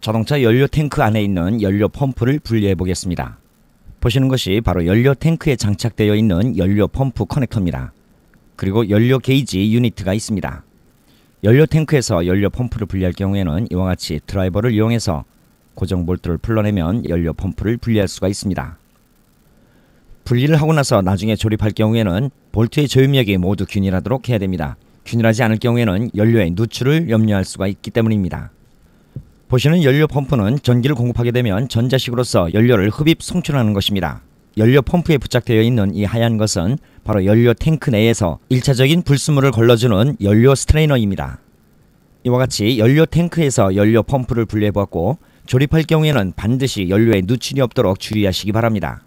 자동차 연료 탱크 안에 있는 연료 펌프를 분리해 보겠습니다. 보시는 것이 바로 연료 탱크에 장착되어 있는 연료 펌프 커넥터입니다. 그리고 연료 게이지 유니트가 있습니다. 연료 탱크에서 연료 펌프를 분리할 경우에는 이와 같이 드라이버를 이용해서 고정 볼트를 풀러내면 연료 펌프를 분리할 수가 있습니다. 분리를 하고 나서 나중에 조립할 경우에는 볼트의 조임력이 모두 균일하도록 해야 됩니다. 균일하지 않을 경우에는 연료의 누출을 염려할 수가 있기 때문입니다. 보시는 연료 펌프는 전기를 공급하게 되면 전자식으로서 연료를 흡입 송출하는 것입니다. 연료 펌프에 부착되어 있는 이 하얀 것은 바로 연료 탱크 내에서 1차적인 불순물을 걸러주는 연료 스트레이너입니다. 이와 같이 연료 탱크에서 연료 펌프를 분리해 보았고 조립할 경우에는 반드시 연료에 누출이 없도록 주의하시기 바랍니다.